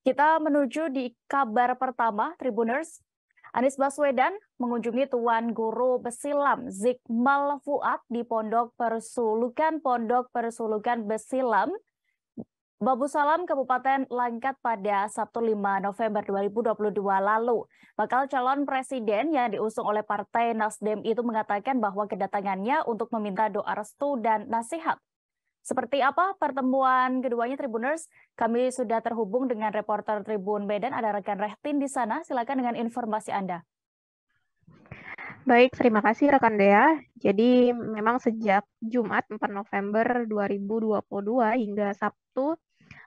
Kita menuju di kabar pertama, Tribuners. Anies Baswedan mengunjungi Tuan Guru Besilam Zikmal Fuad di Pondok Persulukan Pondok Persulukan Besilam Babu Salam Kabupaten Langkat pada Sabtu 5 November 2022 lalu. Bakal calon presiden yang diusung oleh Partai Nasdem itu mengatakan bahwa kedatangannya untuk meminta doa restu dan nasihat seperti apa pertemuan keduanya Tribuners? Kami sudah terhubung dengan reporter Tribun Medan, ada rekan Rehtin di sana. Silakan dengan informasi Anda. Baik, terima kasih rekan Dea. Jadi memang sejak Jumat 4 November 2022 hingga Sabtu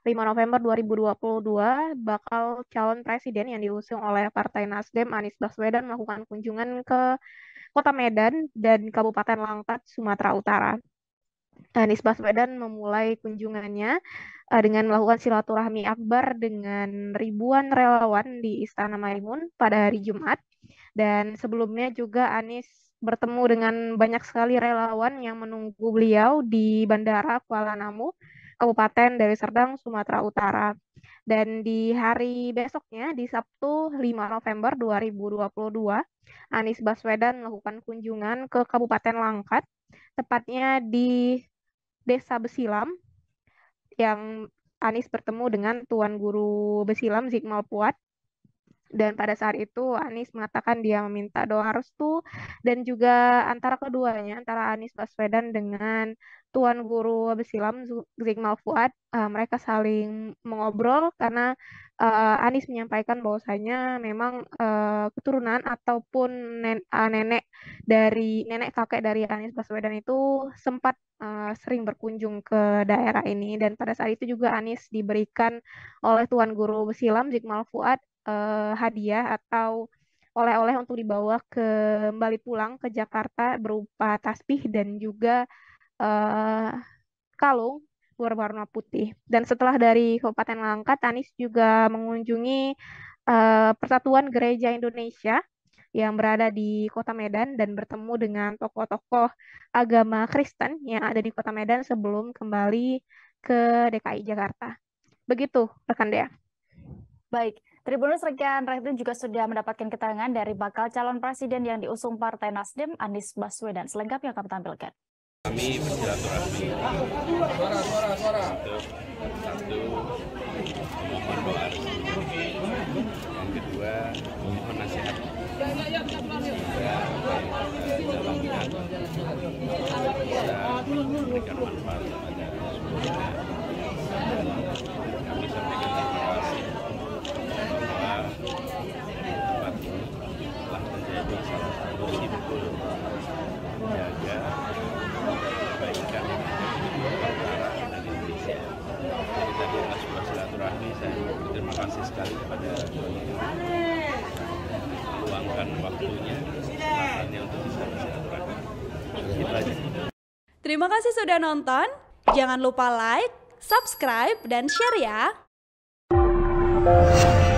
5 November 2022 bakal calon presiden yang diusung oleh Partai Nasdem Anies Baswedan melakukan kunjungan ke Kota Medan dan Kabupaten Langkat, Sumatera Utara. Anies Baswedan memulai kunjungannya uh, dengan melakukan silaturahmi akbar dengan ribuan relawan di Istana Maimun pada hari Jumat. Dan sebelumnya juga Anies bertemu dengan banyak sekali relawan yang menunggu beliau di Bandara Kuala Namu, Kabupaten Deli Serdang, Sumatera Utara. Dan di hari besoknya, di Sabtu 5 November 2022, Anies Baswedan melakukan kunjungan ke Kabupaten Langkat tepatnya di Desa Besilam yang Anis bertemu dengan Tuan Guru Besilam Zikmal Puat dan pada saat itu Anis mengatakan dia meminta doa restu dan juga antara keduanya antara Anis Baswedan dengan Tuan Guru Besilam Zigmal Fuad uh, mereka saling mengobrol karena uh, Anies menyampaikan bahwasanya memang uh, keturunan ataupun nen uh, nenek dari nenek kakek dari Anies Baswedan itu sempat uh, sering berkunjung ke daerah ini dan pada saat itu juga Anies diberikan oleh Tuan Guru Besilam Zigmal Fuad uh, hadiah atau oleh-oleh untuk dibawa kembali pulang ke Jakarta berupa tasbih dan juga uh, Kalung berwarna putih. Dan setelah dari Kabupaten Langkat, Anies juga mengunjungi uh, Persatuan Gereja Indonesia yang berada di Kota Medan dan bertemu dengan tokoh-tokoh agama Kristen yang ada di Kota Medan sebelum kembali ke DKI Jakarta. Begitu, rekan Dea. Baik, Tribunus Rekan Rehdin juga sudah mendapatkan keterangan dari bakal calon presiden yang diusung Partai Nasdem, Anies Baswedan. Selengkapnya kami tampilkan kami bersilaturahmi suara suara untuk satu mohon doa yang kedua mohon nasihat sehingga dalam kita memberikan manfaat kepada semua ini saya terima kasih sekali kepada Tuan meluangkan waktunya kesempatannya untuk bisa bersilaturahmi. Terima kasih sudah nonton. Jangan lupa like, subscribe, dan share ya.